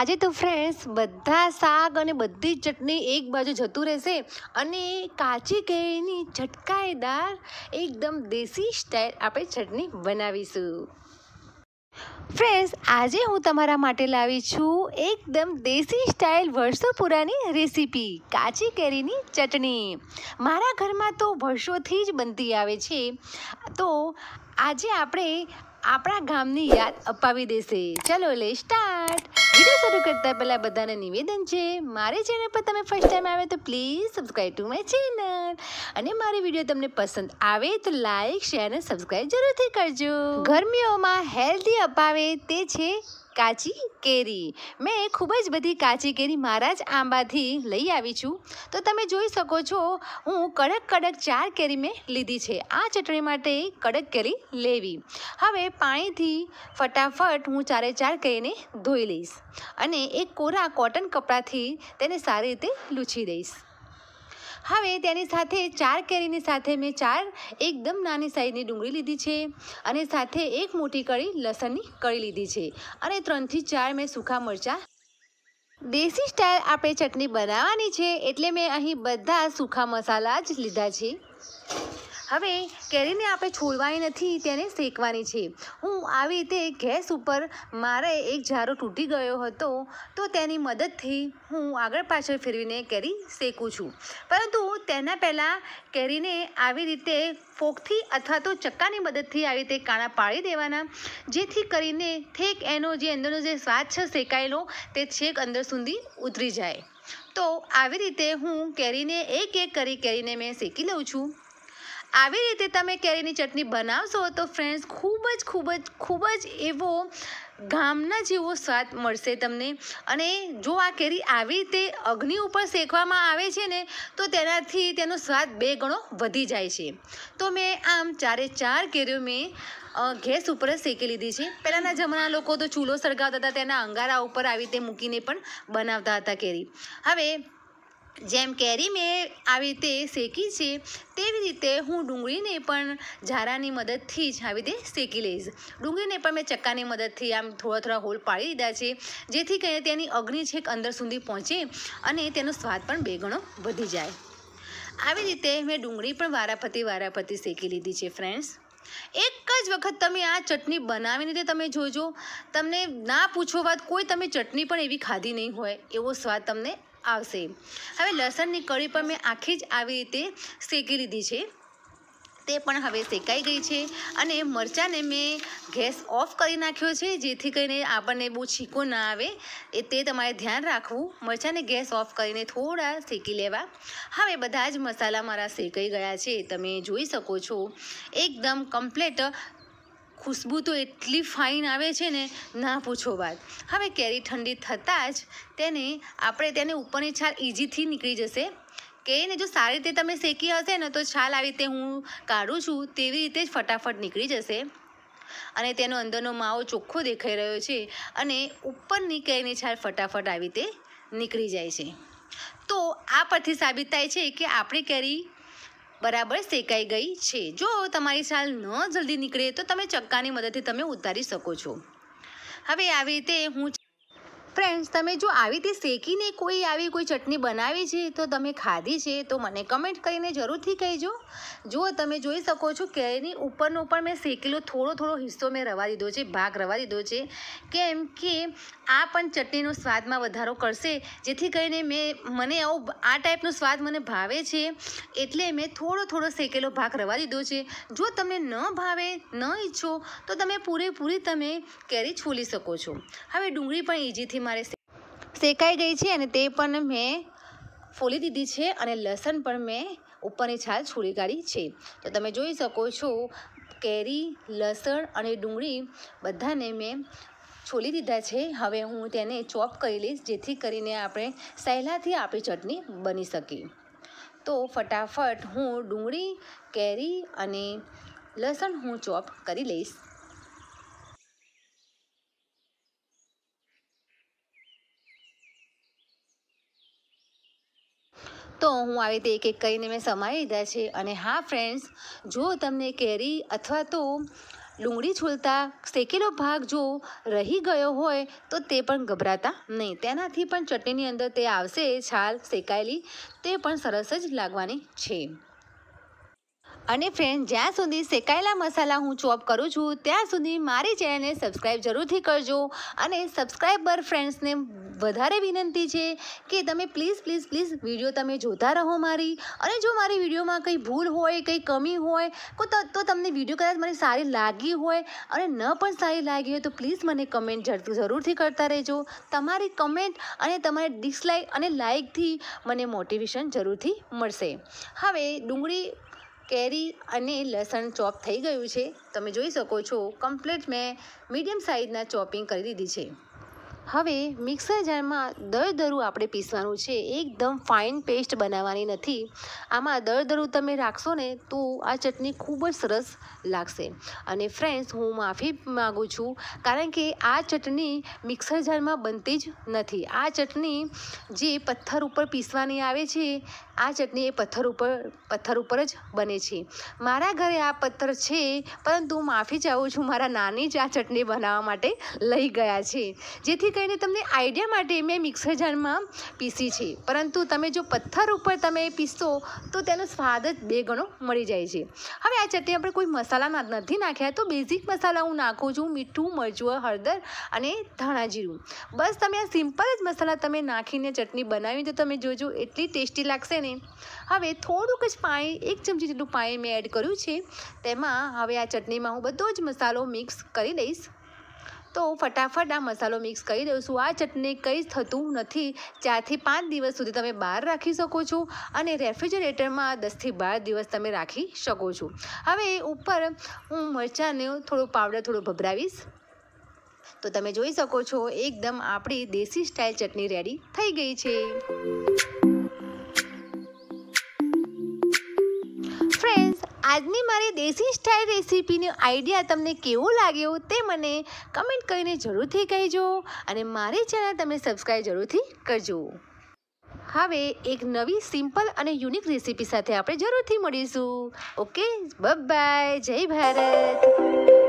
આજે તો ફ્રેન્ડ્સ બધા શાક અને બધી જ ચટણી એક બાજુ જતું રહેશે અને કાચી કેળીની ચટકાયેદાર એકદમ દેશી સ્ટાઇલ આપણે ચટણી બનાવીશું ફ્રેન્ડ્સ આજે હું તમારા માટે લાવી છું એકદમ દેશી સ્ટાઇલ વર્ષો પુરાની રેસીપી કાચી કેરીની ચટણી મારા ઘરમાં તો વર્ષોથી જ બનતી આવે છે તો આજે આપણે આપણા ગામની યાદ અપાવી દેશે ચલો લે સ્ટાર્ટ વિડીયો શરૂ કરતા પહેલા બધાને નિવેદન છે મારી ચેનલ પર તમે ફર્સ્ટ ટાઈમ આવે તો please subscribe to my channel અને મારી વિડીયો તમને પસંદ આવે તો લાઈક શેર અને સબસ્ક્રાઈબ જરૂરથી કરજો ગરમીઓમાં હેલ્ધી અપાવે તે છે કાચી કેરી મેં ખૂબ જ બધી કાચી કેરી મારા જ આંબાથી લઈ આવી છું તો તમે જોઈ શકો છો હું કડક કડક ચાર કેરી મેં લીધી છે આ ચટણી માટે કડક કેરી લેવી હવે પાણીથી ફટાફટ હું ચારે ચાર કેરીને ધોઈ લઈશ અને એક કોરા કોટન કપડાથી તેને સારી રીતે લૂછી દઈશ હવે તેની સાથે ચાર કેરીની સાથે મેં ચાર એકદમ નાની સાઈઝની ડુંગળી લીધી છે અને સાથે એક મોટી કળી લસણની કળી લીધી છે અને ત્રણથી ચાર મેં સૂકા મરચાં દેશી સ્ટાઇલ આપણે ચટણી બનાવવાની છે એટલે મેં અહીં બધા સૂકા મસાલા જ લીધા છે હવે કેરીને આપણે છોડવાની નથી તેને શેકવાની છે હું આવી રીતે ગેસ ઉપર મારે એક જારો તૂટી ગયો હતો તો તેની મદદથી હું આગળ પાછળ ફેરવીને કેરી શેકું છું પરંતુ તેના પહેલાં કેરીને આવી રીતે ફોકથી અથવા તો ચક્કાની મદદથી આવી રીતે કાણા પાડી દેવાના જેથી કરીને ઠેક એનો જે અંદરનો જે સ્વાદ છે શેકાયેલો તે છેક અંદર સુધી ઉતરી જાય તો આવી રીતે હું કેરીને એક એક કરી કેરીને મેં શેકી લઉં છું આવી રીતે તમે કેરીની ચટણી બનાવશો તો ફ્રેન્ડ્સ ખૂબ જ ખૂબ જ ખૂબ જ એવો ગામના જેવો સ્વાદ મળશે તમને અને જો આ કેરી આવી રીતે અગ્નિ ઉપર શેકવામાં આવે છે ને તો તેનાથી તેનો સ્વાદ બે ગણો વધી જાય છે તો મેં આમ ચારે ચાર કેરીઓ મેં ગેસ ઉપર જ શેકી લીધી છે પહેલાંના જમાના લોકો તો ચૂલો સળગાવતા હતા તેના અંગારા ઉપર આવી રીતે મૂકીને પણ બનાવતા હતા કેરી હવે જેમ કેરી મેં આવી રીતે શેકી છે તેવી રીતે હું ડુંગળીને પણ ઝારાની મદદથી જ આવી રીતે શેકી લઈશ ડુંગળીને પણ મેં ચક્કાની મદદથી આમ થોડા થોડા હોલ પાડી દીધા છે જેથી કરીને તેની અગ્નિ છેક અંદર સુધી પહોંચે અને તેનો સ્વાદ પણ બે ગણો વધી જાય આવી રીતે મેં ડુંગળી પણ વારાફતી વારાફતી શેકી લીધી છે ફ્રેન્ડ્સ એક જ વખત તમે આ ચટણી બનાવીને તે તમે જોજો તમને ના પૂછો વાત કોઈ તમે ચટણી પણ એવી ખાધી નહીં હોય એવો સ્વાદ તમને આવશે હવે લસણની કળી પણ મેં આખી જ આવી રીતે શેકી લીધી છે તે પણ હવે શેકાઈ ગઈ છે અને મરચાંને મેં ગેસ ઓફ કરી નાખ્યો છે જેથી કરીને આપણને બહુ છીકો ના આવે એ તે તમારે ધ્યાન રાખવું મરચાંને ગેસ ઓફ કરીને થોડા શેકી લેવા હવે બધા જ મસાલા મારા શેકાઈ ગયા છે તમે જોઈ શકો છો એકદમ કમ્પ્લેટ ખુશ્બુ તો એટલી ફાઇન આવે છે ને ના પૂછો વાત હવે કેરી ઠંડી થતાં જ તેને આપણે તેને ઉપરની છાલ ઇઝીથી નીકળી જશે કેરીને જો સારી રીતે તમે શેકી હશે ને તો છાલ આવી રીતે હું કાઢું છું તેવી રીતે જ ફટાફટ નીકળી જશે અને તેનો અંદરનો માવો ચોખ્ખો દેખાઈ રહ્યો છે અને ઉપરની કેરીની છાલ ફટાફટ આવી રીતે નીકળી જાય છે તો આ પરથી સાબિત થાય છે કે આપણી કેરી બરાબર શેકાઈ ગઈ છે જો તમારી શાલ ન જલ્દી નીકળે તો તમે ચક્કાની મદદથી તમે ઉતારી શકો છો હવે આવી રીતે હું ફ્રેન્ડ્સ તમે જો આવી રીતે શેકીને કોઈ આવી કોઈ ચટણી બનાવી છે તો તમે ખાધી છે તો મને કમેન્ટ કરીને જરૂરથી કહેજો જો તમે જોઈ શકો છો કેરીની ઉપરનો પણ મેં શેકેલો થોડો થોડો હિસ્સો મેં રવા દીધો છે ભાગ રવા દીધો છે કેમ કે આ પણ ચટણીનો સ્વાદમાં વધારો કરશે જેથી કરીને મેં મને આવું આ ટાઈપનો સ્વાદ મને ભાવે છે એટલે મેં થોડો થોડો શેકેલો ભાગ રવા દીધો છે જો તમે ન ભાવે ન ઈચ્છો તો તમે પૂરેપૂરી તમે કેરી છોલી શકો છો હવે ડુંગળી પણ ઇઝીથી મારે શેકાઈ ગઈ છે અને તે પણ મેં ફોલી દીધી છે અને લસણ પણ મેં ઉપરની છાલ છોડી કાઢી છે તો તમે જોઈ શકો છો કેરી લસણ અને ડુંગળી બધાને મેં છોલી દીધા છે હવે હું તેને ચોપ કરી લઈશ જેથી કરીને આપણે સહેલાથી આપણી ચટણી બની શકે તો ફટાફટ હું ડુંગળી કેરી અને લસણ હું ચોપ કરી લઈશ તો હું આવી રીતે એક એક કરીને મેં સમાવી દીધા છે અને હા ફ્રેન્ડ્સ જો તમને કેરી અથવા તો ડુંગળી છોલતા શેકેલો ભાગ જો રહી ગયો હોય તો તે પણ ગભરાતા નહીં તેનાથી પણ ચટણીની અંદર તે આવશે છાલ શેકાયેલી તે પણ સરસ જ લાગવાની છે અને ફ્રેન્ડ જ્યાં સુધી શેકાયેલા મસાલા હું ચોપ કરું છું ત્યાં સુધી મારી ચેનલને સબસ્ક્રાઈબ જરૂરથી કરજો અને સબસ્ક્રાઈબર ફ્રેન્ડ્સને વધારે વિનંતી છે કે તમે પ્લીઝ પ્લીઝ પ્લીઝ વિડીયો તમે જોતા રહો મારી અને જો મારી વિડીયોમાં કંઈ ભૂલ હોય કંઈ કમી હોય તો તમને વિડીયો કદાચ મને સારી લાગી હોય અને ન પણ સારી લાગી હોય તો પ્લીઝ મને કમેન્ટ જરૂરથી કરતા રહેજો તમારી કમેન્ટ અને તમારી ડિસલાઇક અને લાઇકથી મને મોટિવેશન જરૂરથી મળશે હવે ડુંગળી કેરી અને લસણ ચોપ થઈ ગયું છે તમે જોઈ શકો છો કમ્પ્લીટ મેં મીડિયમ સાઇઝના ચોપિંગ કરી દીધી છે હવે મિક્સર જારમાં દરદરું આપણે પીસવાનું છે એકદમ ફાઇન પેસ્ટ બનાવવાની નથી આમાં દરદરું તમે રાખશો ને તો આ ચટણી ખૂબ જ સરસ લાગશે અને ફ્રેન્ડ્સ હું માફી માગું છું કારણ કે આ ચટણી મિક્સર જારમાં બનતી જ નથી આ ચટણી જે પથ્થર ઉપર પીસવાની આવે છે આ ચટણી એ પથ્થર ઉપર પથ્થર ઉપર જ બને છે મારા ઘરે આ પથ્થર છે પરંતુ માફી ચાહું છું મારા નાની જ આ ચટણી બનાવવા માટે લઈ ગયા છે જેથી કરીને તમને આઈડિયા માટે મેં મિક્સર જારમાં પીસી છે પરંતુ તમે જો પથ્થર ઉપર તમે પીસો તો તેનો સ્વાદ જ બે ગણો મળી જાય છે હવે આ ચટણી આપણે કોઈ મસાલા નથી નાખ્યા તો બેઝિક મસાલા હું નાખું છું મીઠું મરચું હળદર અને ધાણા જીરું બસ તમે આ સિમ્પલ જ મસાલા તમે નાખીને ચટણી બનાવી તો તમે જોજો એટલી ટેસ્ટી લાગશે ને હવે થોડુંક જ પાણી એક ચમચી જેટલું પાણી મેં એડ કર્યું છે તેમાં હવે આ ચટણીમાં હું બધો જ મસાલો મિક્સ કરી દઈશ તો ફટાફટ આ મસાલો મિક્સ કરી દઉં છું આ ચટણી કંઈ થતું નથી ચારથી પાંચ દિવસ સુધી તમે બહાર રાખી શકો છો અને રેફ્રિજરેટરમાં દસથી બાર દિવસ તમે રાખી શકો છો હવે ઉપર હું મરચાંને થોડું પાવડર થોડું ભભરાવીશ તો તમે જોઈ શકો છો એકદમ આપણી દેશી સ્ટાઇલ ચટણી રેડી થઈ ગઈ છે આજની મારી દેશી સ્ટાઇલ રેસીપીનો આઈડિયા તમને કેવો લાગ્યો તે મને કમેન્ટ કરીને જરૂરથી કહેજો અને મારી ચેનલ તમે સબસ્ક્રાઈબ જરૂરથી કરજો હવે એક નવી સિમ્પલ અને યુનિક રેસીપી સાથે આપણે જરૂરથી મળીશું ઓકે બાય જય ભારત